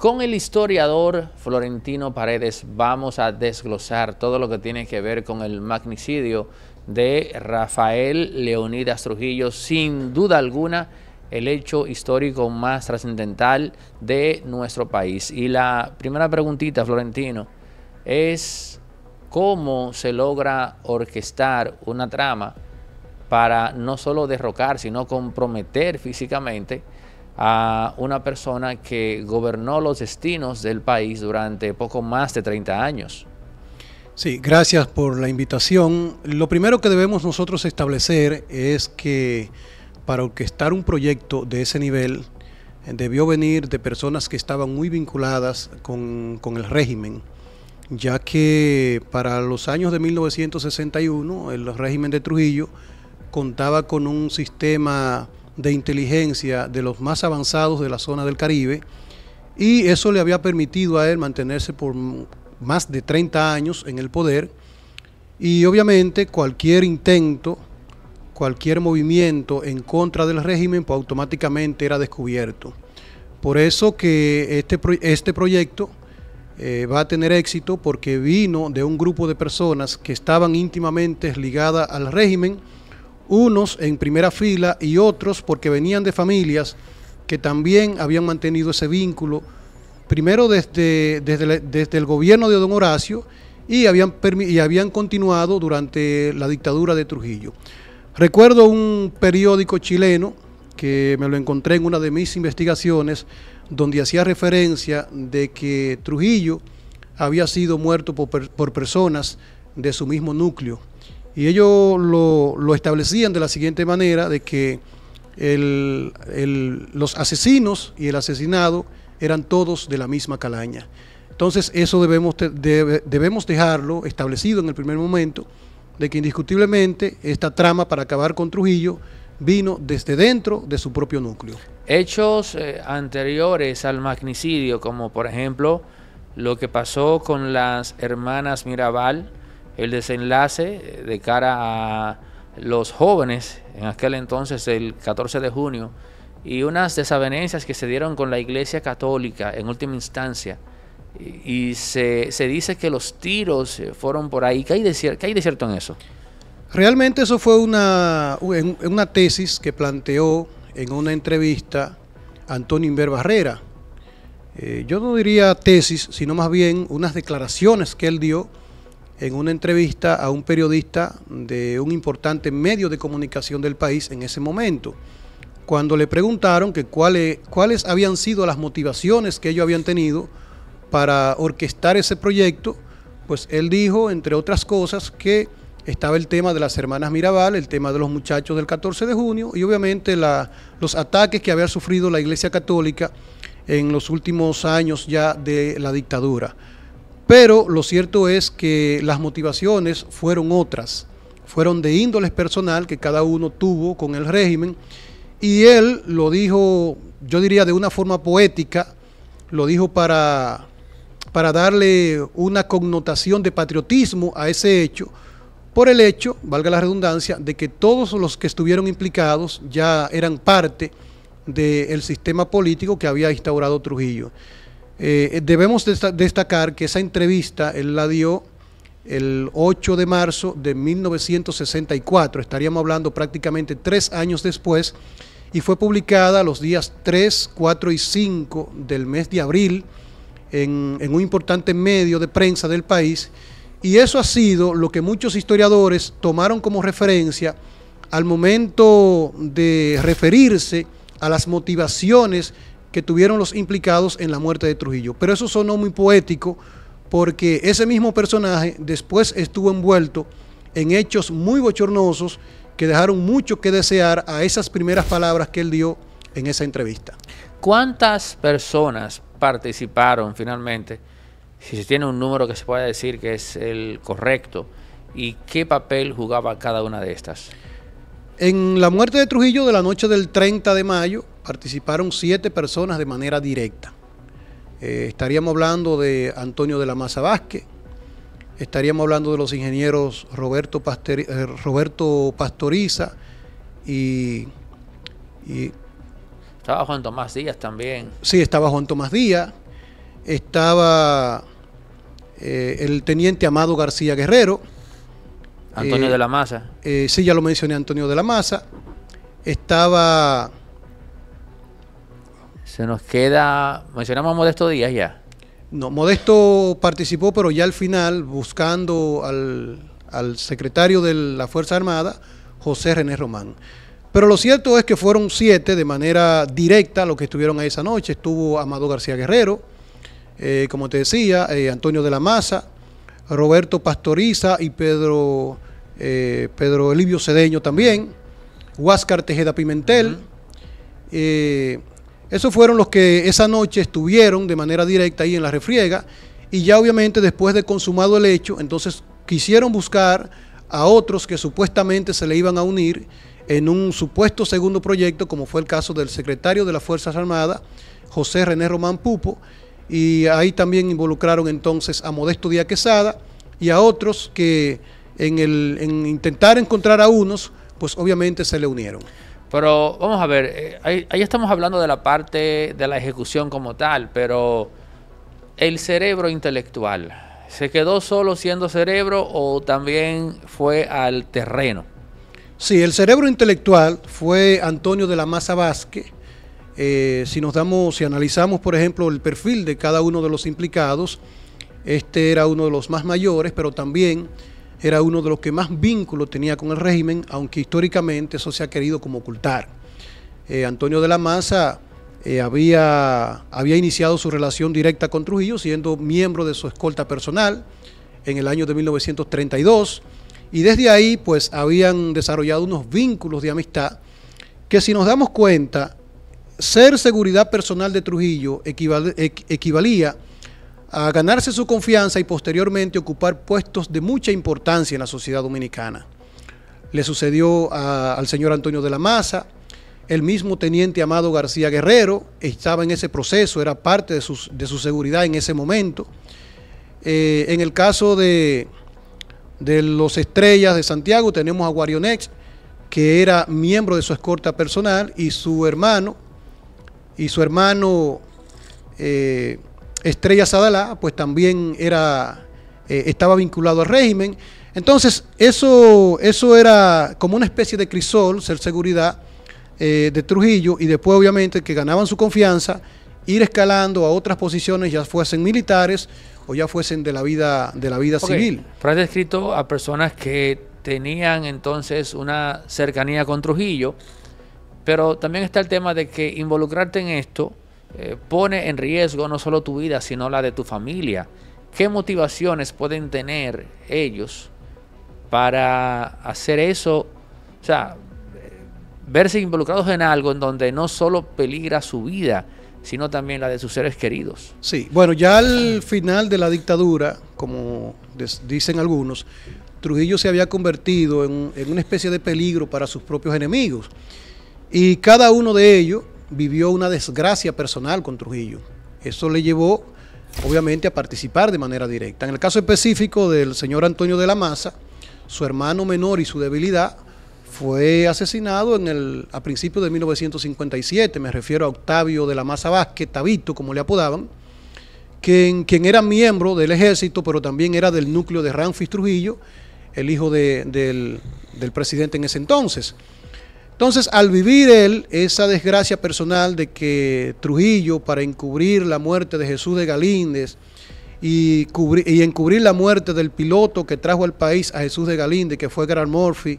Con el historiador Florentino Paredes vamos a desglosar todo lo que tiene que ver con el magnicidio de Rafael Leonidas Trujillo, sin duda alguna el hecho histórico más trascendental de nuestro país. Y la primera preguntita, Florentino, es cómo se logra orquestar una trama para no solo derrocar, sino comprometer físicamente a una persona que gobernó los destinos del país durante poco más de 30 años. Sí, gracias por la invitación. Lo primero que debemos nosotros establecer es que para orquestar un proyecto de ese nivel eh, debió venir de personas que estaban muy vinculadas con, el régimen, ya que para los años de 1961 el régimen de Trujillo contaba con un sistema de inteligencia de los más avanzados de la zona del Caribe y eso le había permitido a él mantenerse por más de 30 años en el poder y obviamente cualquier intento, cualquier movimiento en contra del régimen pues, automáticamente era descubierto. Por eso que este, este proyecto eh, va a tener éxito porque vino de un grupo de personas que estaban íntimamente ligadas al régimen, unos en primera fila y otros porque venían de familias que también habían mantenido ese vínculo, primero desde, desde, el gobierno de don Horacio y habían, habían continuado durante la dictadura de Trujillo. Recuerdo un periódico chileno que me lo encontré en una de mis investigaciones, donde hacía referencia de que Trujillo había sido muerto por personas de su mismo núcleo, y ellos lo, establecían de la siguiente manera, de que los asesinos y el asesinado eran todos de la misma calaña. Entonces eso debemos, debemos dejarlo establecido en el primer momento, de que indiscutiblemente esta trama para acabar con Trujillo vino desde dentro de su propio núcleo. Hechos eh, anteriores al magnicidio, como por ejemplo lo que pasó con las hermanas Mirabal, el desenlace eh, de cara a los jóvenes, en aquel entonces el 14 de junio, y unas desavenencias que se dieron con la Iglesia Católica en última instancia. Y, se, dice que los tiros eh, fueron por ahí. ¿Qué hay de, cierto en eso? Realmente eso fue una, una tesis que planteó en una entrevista Antonio Inver Barrera. Eh, yo no diría tesis, sino más bien unas declaraciones que él dio en una entrevista a un periodista de un importante medio de comunicación del país en ese momento, cuando le preguntaron cuáles, habían sido las motivaciones que ellos habían tenido para orquestar ese proyecto, pues él dijo, entre otras cosas, que estaba el tema de las hermanas Mirabal, el tema de los muchachos del 14 de junio y obviamente los ataques que había sufrido la Iglesia Católica en los últimos años ya de la dictadura. Pero lo cierto es que las motivaciones fueron otras, fueron de índole personal que cada uno tuvo con el régimen y él lo dijo, yo diría de una forma poética, lo dijo para, para darle una connotación de patriotismo a ese hecho, por el hecho, valga la redundancia, de que todos los que estuvieron implicados ya eran parte del sistema político que había instaurado Trujillo. Eh, eh, debemos destacar que esa entrevista él la dio el 8 de marzo de 1964, estaríamos hablando prácticamente tres años después, y fue publicada los días 3, 4 y 5 del mes de abril en, en un importante medio de prensa del país, y eso ha sido lo que muchos historiadores tomaron como referencia al momento de referirse a las motivaciones que tuvieron los implicados en la muerte de Trujillo. Pero eso sonó muy poético porque ese mismo personaje después estuvo envuelto en hechos muy bochornosos que dejaron mucho que desear a esas primeras palabras que él dio en esa entrevista. ¿Cuántas personas participaron finalmente? Si se tiene un número que se pueda decir que es el correcto, ¿y qué papel jugaba cada una de estas? En la muerte de Trujillo de la noche del 30 de mayo, participaron siete personas de manera directa. Eh, estaríamos hablando de Antonio de la Maza Vázquez, estaríamos hablando de los ingenieros Roberto, eh, Pastoriza y, Estaba Juan Tomás Díaz también. Sí, estaba Juan Tomás Díaz, estaba eh, el teniente Amado García Guerrero. Antonio de la Maza. sí, ya lo mencioné, Antonio de la Maza. Estaba se nos queda, mencionamos a Modesto Díaz ya. No, Modesto participó, pero ya al final, buscando al, al secretario de la Fuerza Armada, José René Román. Pero lo cierto es que fueron siete de manera directa los que estuvieron ahí esa noche. Estuvo Amado García Guerrero, eh, como te decía, eh, Antonio de la Maza, Roberto Pastoriza y Pedro, eh, Pedro Elivio Cedeño también, Huáscar Tejeda Pimentel, esos fueron los que esa noche estuvieron de manera directa ahí en la refriega y ya obviamente después de consumado el hecho, entonces quisieron buscar a otros que supuestamente se le iban a unir en un supuesto segundo proyecto, como fue el caso del secretario de las Fuerzas Armadas, José René Román Pupo, y ahí también involucraron entonces a Modesto Díaz Quesada y a otros que en, el, en intentar encontrar a unos, pues obviamente se le unieron. Pero vamos a ver, eh, ahí, estamos hablando de la parte de la ejecución como tal, pero el cerebro intelectual, ¿se quedó solo siendo cerebro o también fue al terreno? Sí, el cerebro intelectual fue Antonio de la Maza Vázquez. Eh, si nos damos, si analizamos, por ejemplo, el perfil de cada uno de los implicados, este era uno de los más mayores, pero también era uno de los que más vínculo tenía con el régimen, aunque históricamente eso se ha querido como ocultar. Eh, Antonio de la Maza eh, había, había iniciado su relación directa con Trujillo siendo miembro de su escolta personal en el año de 1932 y desde ahí pues habían desarrollado unos vínculos de amistad que si nos damos cuenta, ser seguridad personal de Trujillo equivalía a ganarse su confianza y posteriormente ocupar puestos de mucha importancia en la sociedad dominicana. Le sucedió al señor Antonio de la Maza, el mismo teniente Amado García Guerrero estaba en ese proceso, era parte de, su seguridad en ese momento. Eh, en el caso de, de los Estrellas de Santiago tenemos a Guarionex, que era miembro de su escorta personal, y su hermano, y su hermano eh, Estrella Sadalá, pues también era, eh, estaba vinculado al régimen. Entonces, eso, eso era como una especie de crisol, ser seguridad eh, de Trujillo, y después, obviamente, que ganaban su confianza, ir escalando a otras posiciones, ya fuesen militares o ya fuesen de la vida, de la vida civil. Pero has descrito a personas que tenían entonces una cercanía con Trujillo, pero también está el tema de que involucrarte en esto eh, pone en riesgo no solo tu vida, sino la de tu familia. ¿Qué motivaciones pueden tener ellos para hacer eso? O sea, eh, verse involucrados en algo en donde no solo peligra su vida, sino también la de sus seres queridos. Sí, bueno, ya al final de la dictadura, como dicen algunos, Trujillo se había convertido en una especie de peligro para sus propios enemigos. Y cada uno de ellos vivió una desgracia personal con Trujillo. Eso le llevó, obviamente, a participar de manera directa. En el caso específico del señor Antonio de la Maza, su hermano menor y su debilidad fue asesinado en el, a principios de 1957, me refiero a Octavio de la Maza Vázquez, Tabito, como le apodaban, quien, quien era miembro del ejército, pero también era del núcleo de Ramfis Trujillo, el hijo del, del presidente en ese entonces. Entonces, al vivir él esa desgracia personal de que Trujillo, para encubrir la muerte de Jesús de Galíndez y, y encubrir la muerte del piloto que trajo al país a Jesús de Galíndez, que fue gran Murphy,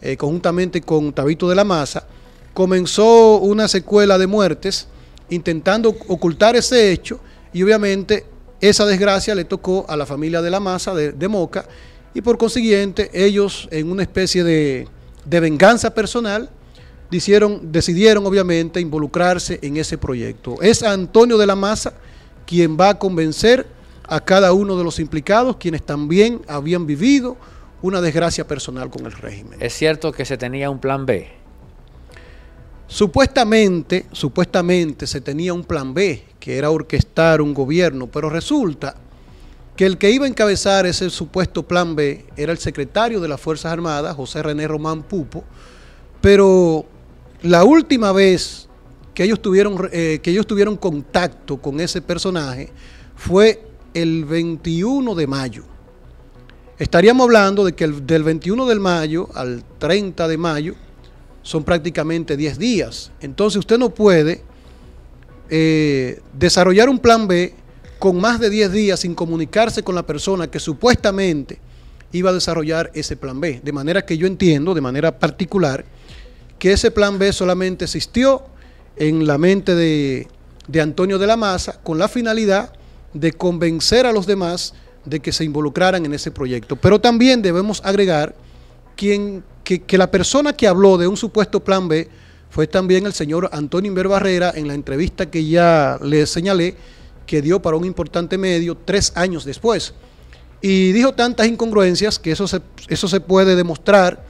eh, conjuntamente con Tabito de la Maza, comenzó una secuela de muertes intentando ocultar ese hecho y obviamente esa desgracia le tocó a la familia de la Maza de, Moca y por consiguiente ellos en una especie de venganza personal decidieron, decidieron obviamente involucrarse en ese proyecto. Es Antonio de la Maza quien va a convencer a cada uno de los implicados, quienes también habían vivido una desgracia personal con el régimen. ¿Es cierto que se tenía un plan B? Supuestamente, supuestamente se tenía un plan B, que era orquestar un gobierno, pero resulta que el que iba a encabezar ese supuesto plan B era el secretario de las Fuerzas Armadas, José René Román Pupo, pero la última vez que ellos tuvieron, eh, que ellos tuvieron contacto con ese personaje fue el 21 de mayo. Estaríamos hablando de que del 21 de mayo al 30 de mayo son prácticamente 10 días. Entonces usted no puede eh, desarrollar un plan B con más de 10 días sin comunicarse con la persona que supuestamente iba a desarrollar ese plan B. De manera que yo entiendo, de manera particular, que ese plan B solamente existió en la mente de, Antonio de la Maza con la finalidad de convencer a los demás de que se involucraran en ese proyecto. Pero también debemos agregar quien, que, la persona que habló de un supuesto plan B fue también el señor Antonio Inver Barrera en la entrevista que ya le señalé que dio para un importante medio tres años después. Y dijo tantas incongruencias que eso eso se puede demostrar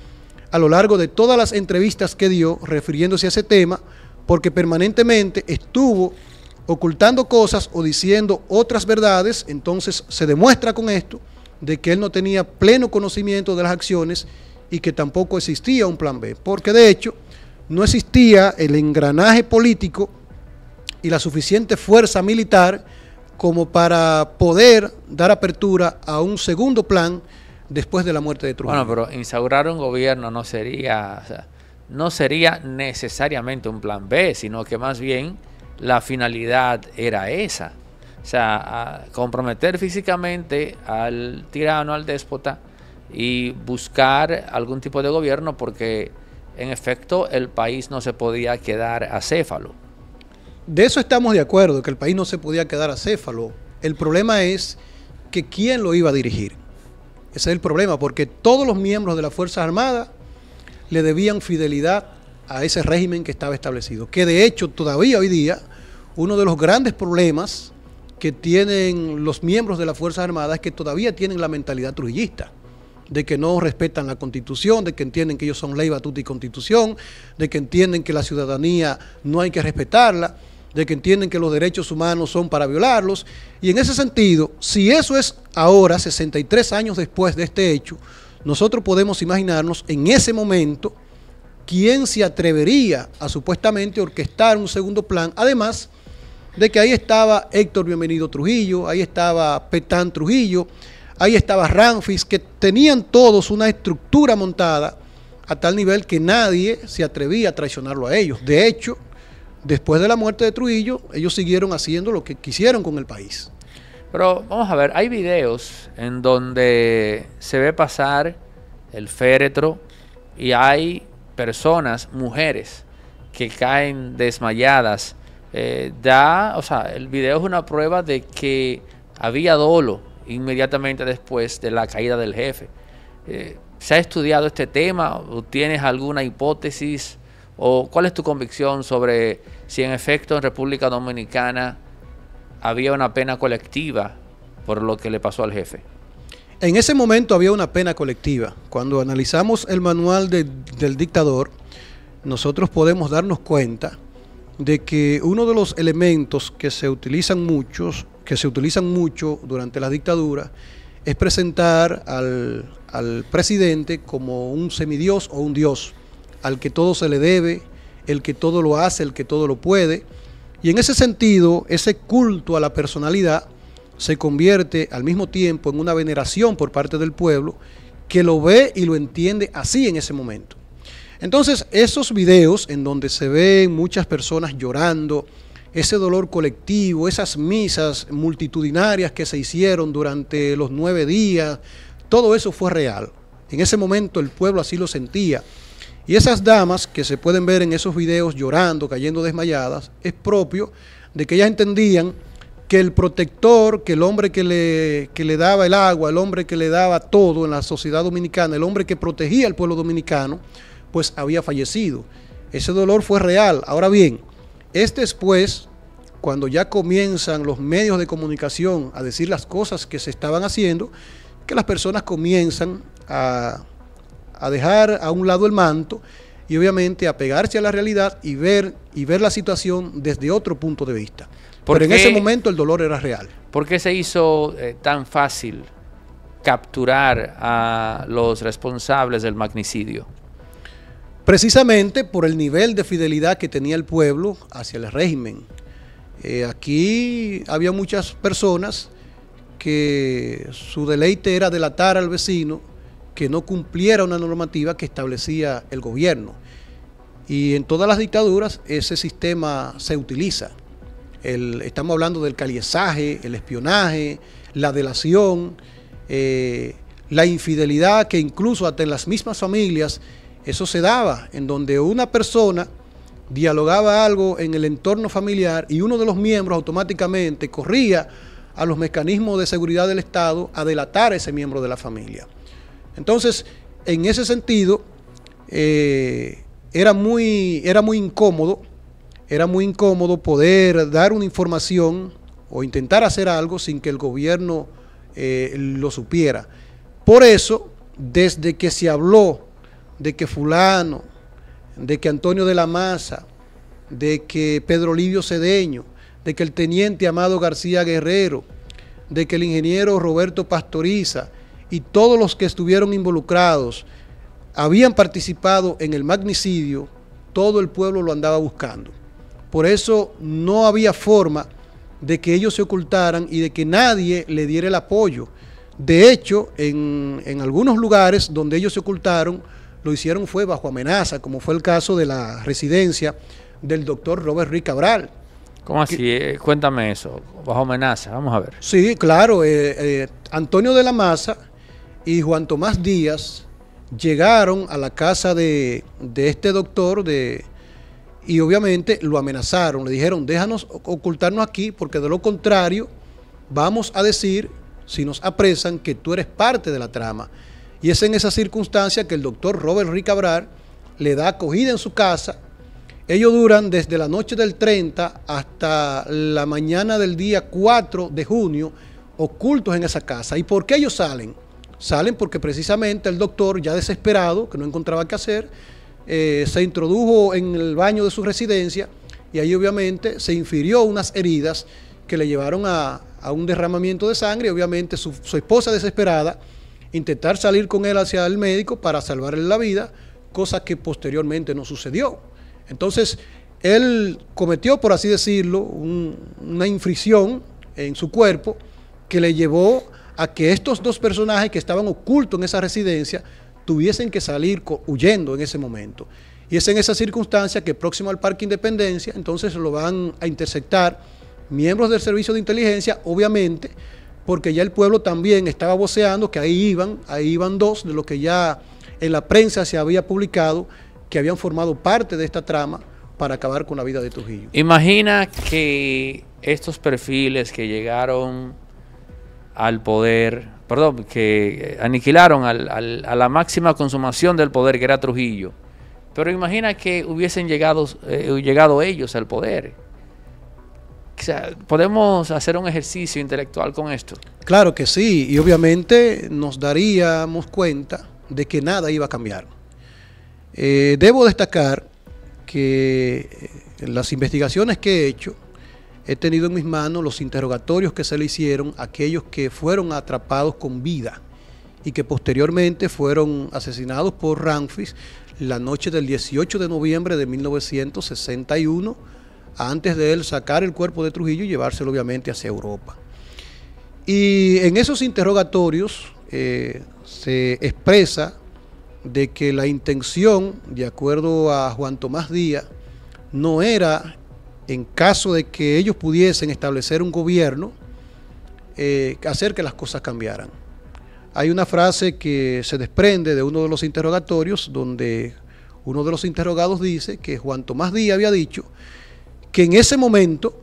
a lo largo de todas las entrevistas que dio refiriéndose a ese tema, porque permanentemente estuvo ocultando cosas o diciendo otras verdades, entonces se demuestra con esto de que él no tenía pleno conocimiento de las acciones y que tampoco existía un plan B, porque de hecho no existía el engranaje político y la suficiente fuerza militar como para poder dar apertura a un segundo plan después de la muerte de Trujillo. Bueno, pero instaurar un gobierno no sería, no sería necesariamente un plan B, sino que más bien la finalidad era esa. O sea, comprometer físicamente al tirano, al déspota, y buscar algún tipo de gobierno porque en efecto el país no se podía quedar acéfalo. De eso estamos de acuerdo, que el país no se podía quedar acéfalo. El problema es que quién lo iba a dirigir. Ese es el problema, porque todos los miembros de las Fuerzas Armadas le debían fidelidad a ese régimen que estaba establecido. Que de hecho todavía hoy día uno de los grandes problemas que tienen los miembros de las Fuerzas Armadas es que todavía tienen la mentalidad trujillista de que no respetan la constitución, de que entienden que ellos son ley, batuta y constitución, de que entienden que la ciudadanía no hay que respetarla de que entienden que los derechos humanos son para violarlos. Y en ese sentido, si eso es ahora, 63 años después de este hecho, nosotros podemos imaginarnos en ese momento quién se atrevería a supuestamente orquestar un segundo plan, además de que ahí estaba Héctor Bienvenido Trujillo, ahí estaba Petán Trujillo, ahí estaba Ramfis, que tenían todos una estructura montada a tal nivel que nadie se atrevía a traicionarlo a ellos. De hecho, Después de la muerte de Trujillo, ellos siguieron haciendo lo que quisieron con el país. Pero vamos a ver, hay videos en donde se ve pasar el féretro y hay personas, mujeres, que caen desmayadas. Eh, da, o sea, el video es una prueba de que había dolo inmediatamente después de la caída del jefe. Eh, ¿Se ha estudiado este tema? ¿O tienes alguna hipótesis ¿O cuál es tu convicción sobre si en efecto en República Dominicana había una pena colectiva por lo que le pasó al jefe? En ese momento había una pena colectiva. Cuando analizamos el manual del dictador, nosotros podemos darnos cuenta de que uno de los elementos que se utilizan muchos, que se utilizan mucho durante la dictadura, es presentar al presidente como un semidios o un dios al que todo se le debe, el que todo lo hace, el que todo lo puede. Y en ese sentido, ese culto a la personalidad se convierte al mismo tiempo en una veneración por parte del pueblo que lo ve y lo entiende así en ese momento. Entonces, esos videos en donde se ven muchas personas llorando, ese dolor colectivo, esas misas multitudinarias que se hicieron durante los nueve días, todo eso fue real. En ese momento el pueblo así lo sentía. Y esas damas que se pueden ver en esos videos llorando, cayendo desmayadas, es propio de que ellas entendían que el protector, que el hombre que le, que le daba el agua, el hombre que le daba todo en la sociedad dominicana, el hombre que protegía al pueblo dominicano, pues había fallecido. Ese dolor fue real. Ahora bien, es después, cuando ya comienzan los medios de comunicación a decir las cosas que se estaban haciendo, que las personas comienzan a a dejar a un lado el manto y obviamente a pegarse a la realidad y ver, y ver la situación desde otro punto de vista. Pero en ese momento el dolor era real. ¿Por qué se hizo eh, tan fácil capturar a los responsables del magnicidio? Precisamente por el nivel de fidelidad que tenía el pueblo hacia el régimen. Eh, aquí había muchas personas que su deleite era delatar al vecino que no cumpliera una normativa que establecía el gobierno. Y en todas las dictaduras ese sistema se utiliza. estamos hablando del caliesaje el espionaje, la delación, eh, la infidelidad que incluso hasta en las mismas familias eso se daba, en donde una persona dialogaba algo en el entorno familiar y uno de los miembros automáticamente corría a los mecanismos de seguridad del Estado a delatar a ese miembro de la familia. Entonces, en ese sentido, eh, era, muy, era muy incómodo, era muy incómodo poder dar una información o intentar hacer algo sin que el gobierno eh, lo supiera. Por eso, desde que se habló de que fulano, de que Antonio de la Maza, de que Pedro Livio Cedeño, de que el teniente Amado García Guerrero, de que el ingeniero Roberto Pastoriza, y todos los que estuvieron involucrados habían participado en el magnicidio, todo el pueblo lo andaba buscando. Por eso no había forma de que ellos se ocultaran y de que nadie le diera el apoyo. De hecho, en, en algunos lugares donde ellos se ocultaron, lo hicieron fue bajo amenaza, como fue el caso de la residencia del doctor Robert Rick Cabral. ¿Cómo así? Eh, cuéntame eso, bajo amenaza, vamos a ver. Sí, claro, eh, eh, Antonio de la Maza y Juan Tomás Díaz llegaron a la casa de, este doctor de, y obviamente lo amenazaron, le dijeron, déjanos ocultarnos aquí porque de lo contrario vamos a decir, si nos apresan, que tú eres parte de la trama. Y es en esa circunstancia que el doctor Robert Ricabrar le da acogida en su casa. Ellos duran desde la noche del 30 hasta la mañana del día 4 de junio ocultos en esa casa. ¿Y por qué ellos salen? Salen porque precisamente el doctor, ya desesperado, que no encontraba qué hacer, eh, se introdujo en el baño de su residencia y ahí obviamente se infirió unas heridas que le llevaron a, un derramamiento de sangre. Obviamente su, esposa desesperada intentar salir con él hacia el médico para salvarle la vida, cosa que posteriormente no sucedió. Entonces, él cometió, por así decirlo, una infricción en su cuerpo que le llevó a que estos dos personajes que estaban ocultos en esa residencia tuviesen que salir huyendo en ese momento. Y es en esa circunstancia que próximo al Parque Independencia, entonces lo van a interceptar miembros del Servicio de Inteligencia, obviamente, porque ya el pueblo también estaba voceando que ahí iban, ahí iban dos de los que ya en la prensa se había publicado, que habían formado parte de esta trama para acabar con la vida de Trujillo. Imagina que estos perfiles que llegaron al poder, perdón, que eh, aniquilaron a la máxima consumación del poder que era Trujillo. Pero imagina que hubiesen llegado, eh, llegado ellos al poder. podemos hacer un ejercicio intelectual con esto. Claro que sí, y obviamente nos daríamos cuenta de que nada iba a cambiar. Eh, debo destacar que las investigaciones que he hecho, he tenido en mis manos los interrogatorios que se le hicieron a aquellos que fueron atrapados con vida y que posteriormente fueron asesinados por Ramfis la noche del 18 de noviembre de 1961, antes de él sacar el cuerpo de Trujillo y llevárselo obviamente hacia Europa. Y en esos interrogatorios eh, se expresa de que la intención, de acuerdo a Juan Tomás Díaz, no era en caso de que ellos pudiesen establecer un gobierno, eh, hacer que las cosas cambiaran. Hay una frase que se desprende de uno de los interrogatorios donde uno de los interrogados dice que Juan Tomás Díaz había dicho que en ese momento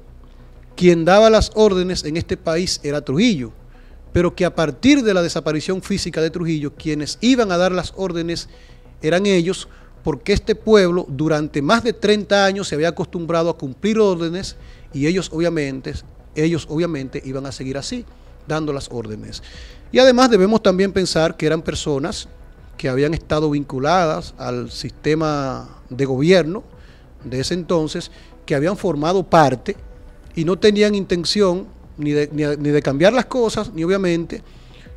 quien daba las órdenes en este país era Trujillo, pero que a partir de la desaparición física de Trujillo, quienes iban a dar las órdenes eran ellos porque este pueblo durante más de 30 años se había acostumbrado a cumplir órdenes y ellos obviamente, ellos obviamente iban a seguir así, dando las órdenes. Y además debemos también pensar que eran personas que habían estado vinculadas al sistema de gobierno de ese entonces, que habían formado parte y no tenían intención ni de, ni de cambiar las cosas, ni obviamente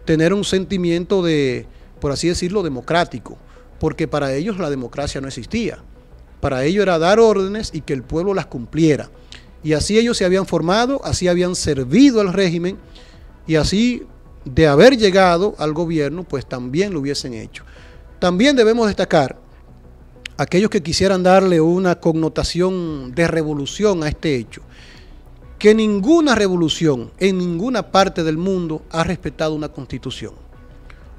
tener un sentimiento de, por así decirlo, democrático porque para ellos la democracia no existía. Para ellos era dar órdenes y que el pueblo las cumpliera. Y así ellos se habían formado, así habían servido al régimen y así de haber llegado al gobierno, pues también lo hubiesen hecho. También debemos destacar aquellos que quisieran darle una connotación de revolución a este hecho, que ninguna revolución en ninguna parte del mundo ha respetado una constitución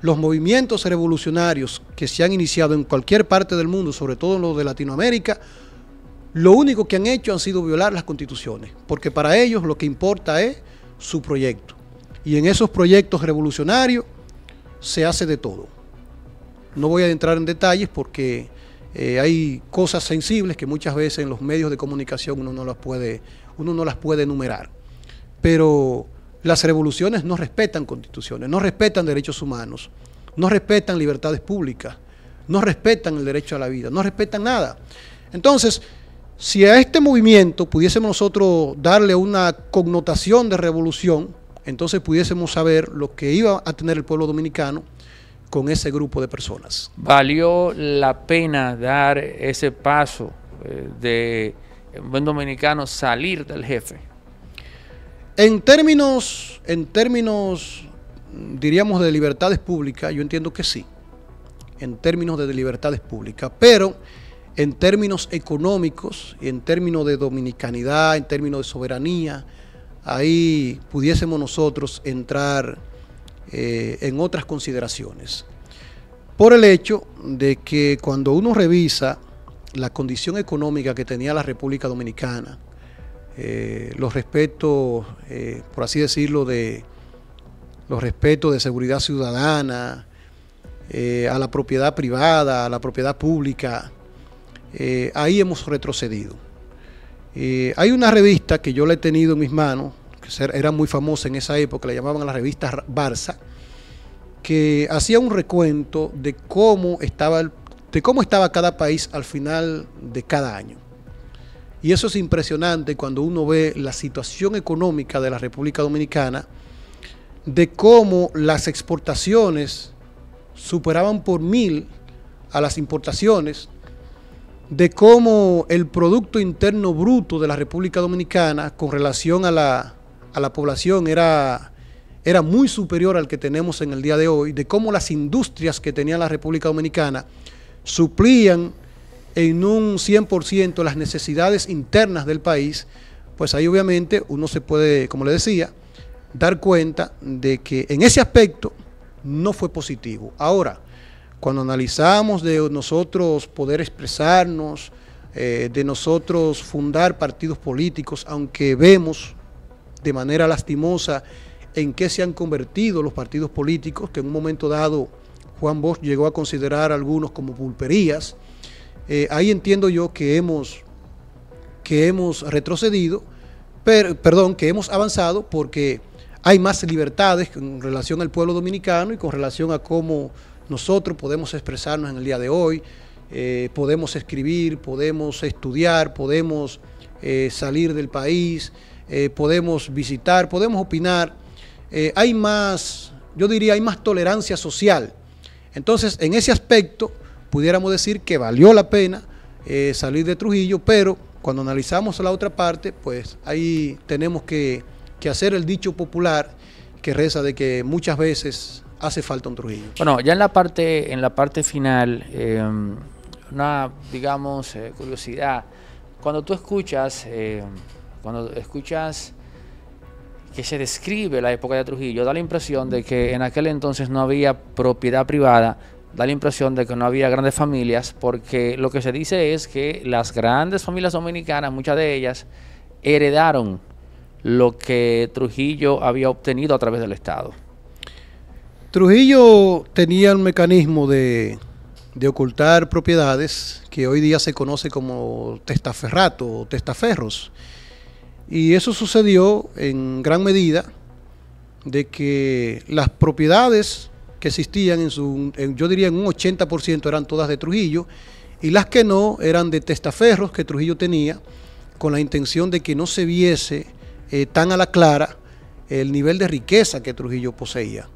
los movimientos revolucionarios que se han iniciado en cualquier parte del mundo, sobre todo en los de Latinoamérica, lo único que han hecho han sido violar las constituciones, porque para ellos lo que importa es su proyecto. Y en esos proyectos revolucionarios se hace de todo. No voy a entrar en detalles porque eh, hay cosas sensibles que muchas veces en los medios de comunicación uno no las puede, uno no las puede enumerar. Pero las revoluciones no respetan constituciones, no respetan derechos humanos, no respetan libertades públicas, no respetan el derecho a la vida, no respetan nada. Entonces, si a este movimiento pudiésemos nosotros darle una connotación de revolución, entonces pudiésemos saber lo que iba a tener el pueblo dominicano con ese grupo de personas. ¿Valió la pena dar ese paso eh, de buen dominicano salir del jefe? En términos, en términos, diríamos, de libertades públicas, yo entiendo que sí, en términos de libertades públicas, pero en términos económicos, en términos de dominicanidad, en términos de soberanía, ahí pudiésemos nosotros entrar eh, en otras consideraciones. Por el hecho de que cuando uno revisa la condición económica que tenía la República Dominicana, eh, los respetos, eh, por así decirlo, de los respetos de seguridad ciudadana, eh, a la propiedad privada, a la propiedad pública, ahí hemos retrocedido. hay una revista que yo la he tenido en mis manos, que era muy famosa en esa época, la llamaban la revista Barça, que hacía un recuento de cómo estaba de cómo estaba cada país al final de cada año. Y eso es impresionante cuando uno ve la situación económica de la República Dominicana, de cómo las exportaciones superaban por mil a las importaciones, de cómo el Producto Interno Bruto de la República Dominicana con relación a la, población era, era muy superior al que tenemos en el día de hoy, de cómo las industrias que tenía la República Dominicana suplían en un 100% las necesidades internas del país, pues ahí obviamente uno se puede, como le decía, dar cuenta de que en ese aspecto no fue positivo. Ahora, cuando analizamos de nosotros poder expresarnos, eh, de nosotros fundar partidos políticos, aunque vemos de manera lastimosa en qué se han convertido los partidos políticos, que en un momento dado Juan Bosch llegó a considerar algunos como pulperías, eh, ahí entiendo yo que hemos, que hemos retrocedido, perdón, que hemos avanzado porque hay más libertades con relación al pueblo dominicano y con relación a cómo nosotros podemos expresarnos en el día de hoy, eh, podemos escribir, podemos estudiar, podemos eh, salir del país, podemos visitar, podemos opinar. hay más, yo diría, hay más tolerancia social. Entonces, en ese aspecto, pudiéramos decir que valió la pena eh, salir de Trujillo, pero cuando analizamos la otra parte, pues ahí tenemos que, hacer el dicho popular que reza de que muchas veces hace falta un Trujillo. Bueno, ya en la parte, en la parte final, em, una, digamos, eh, curiosidad. Cuando tú escuchas, em, cuando escuchas que se describe la época de Trujillo, da la impresión de que en aquel entonces no había propiedad privada, da la impresión de que no había grandes familias, porque lo que se dice es que las grandes familias dominicanas, muchas de ellas, heredaron lo que Trujillo había obtenido a través del Estado. Trujillo tenía un mecanismo de, de ocultar propiedades que hoy día se conoce como testaferrato o testaferros. Y eso sucedió en gran medida de que las propiedades que existían, en su, yo diría en un 80% eran todas de Trujillo, y las que no eran de testaferros que Trujillo tenía, con la intención de que no se viese eh, tan a la clara el nivel de riqueza que Trujillo poseía.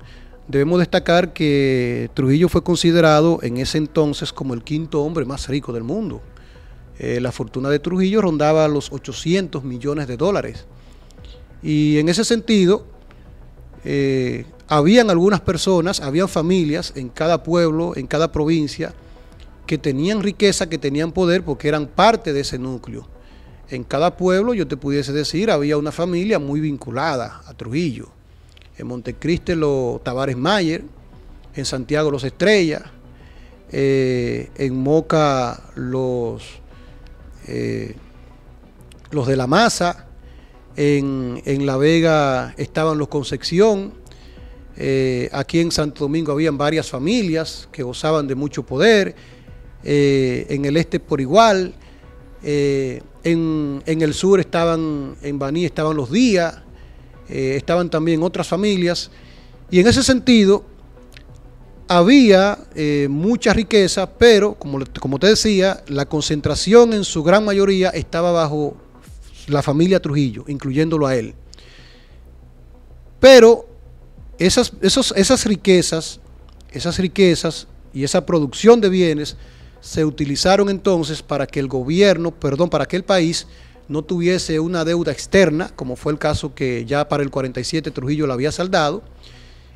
Debemos destacar que Trujillo fue considerado en ese entonces como el quinto hombre más rico del mundo. Eh, la fortuna de Trujillo rondaba los 800 millones de dólares. Y en ese sentido, eh, habían algunas personas, habían familias en cada pueblo, en cada provincia, que tenían riqueza, que tenían poder, porque eran parte de ese núcleo. En cada pueblo, yo te pudiese decir, había una familia muy vinculada a Trujillo. En Montecristo los Tavares Mayer, en Santiago los Estrellas, eh, en Moca los, eh, los de la Masa, en, en La Vega estaban los Concepción, eh, aquí en Santo Domingo habían varias familias que gozaban de mucho poder, eh, en el este por igual, eh, en, el sur estaban, en Baní estaban los días, estaban también otras familias, y en ese sentido había mucha riqueza, pero como, como te decía, la concentración en su gran mayoría estaba bajo la familia Trujillo, incluyéndolo a él. Pero esas, esas riquezas, esas riquezas y esa producción de bienes se utilizaron entonces para que el gobierno, perdón, para que el país no tuviese una deuda externa, como fue el caso que ya para el 47 Trujillo la había saldado,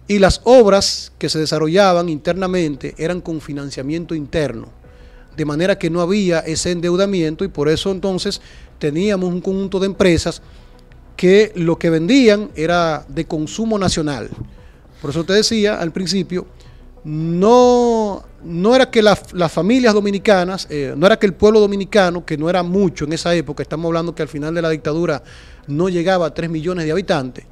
y las obras que se desarrollaban internamente eran con financiamiento interno, de manera que no había ese endeudamiento y por eso entonces teníamos un conjunto de empresas que lo que vendían era de consumo nacional. Por eso te decía al principio, no, no era que las, familias dominicanas, eh, no era que el pueblo dominicano, que no era mucho en esa época, estamos hablando que al final de la dictadura no llegaba a 3 millones de habitantes,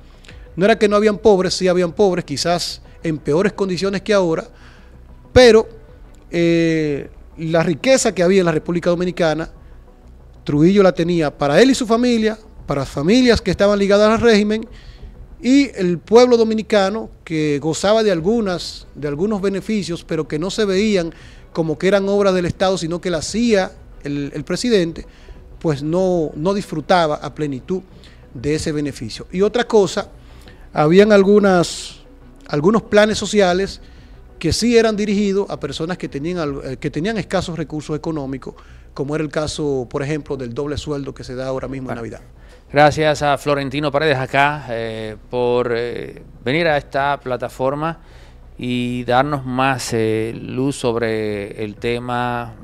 no era que no habían pobres, sí habían pobres, quizás en peores condiciones que ahora, pero eh, la riqueza que había en la República Dominicana, Trujillo la tenía para él y su familia, para familias que estaban ligadas al régimen y el pueblo dominicano que gozaba de, algunas, de algunos beneficios, pero que no se veían como que eran obras del Estado, sino que la hacía el, presidente, pues no, no disfrutaba a plenitud de ese beneficio. Y otra cosa, habían algunas, algunos planes sociales que sí eran dirigidos a personas que tenían, eh, que tenían escasos recursos económicos, como era el caso, por ejemplo, del doble sueldo que se da ahora mismo en Navidad. Gracias a Florentino Paredes acá eh, por eh, venir a esta plataforma y darnos más eh, luz sobre el tema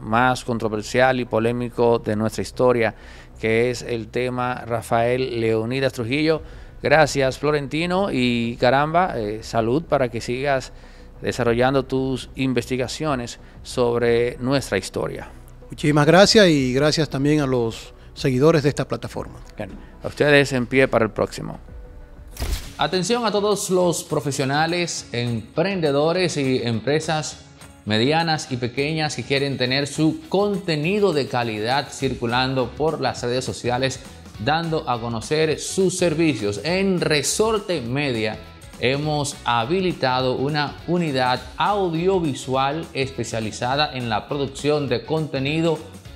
más controversial y polémico de nuestra historia, que es el tema Rafael Leonidas Trujillo. Gracias Florentino y caramba, salud para que sigas desarrollando tus investigaciones sobre nuestra historia. Muchísimas gracias y gracias también a los seguidores de esta plataforma. A ustedes en pie para el próximo. Atención a todos los profesionales, emprendedores y empresas medianas y pequeñas que quieren tener su contenido de calidad circulando por las redes sociales, dando a conocer sus servicios. En Resorte Media hemos habilitado una unidad audiovisual especializada en la producción de contenido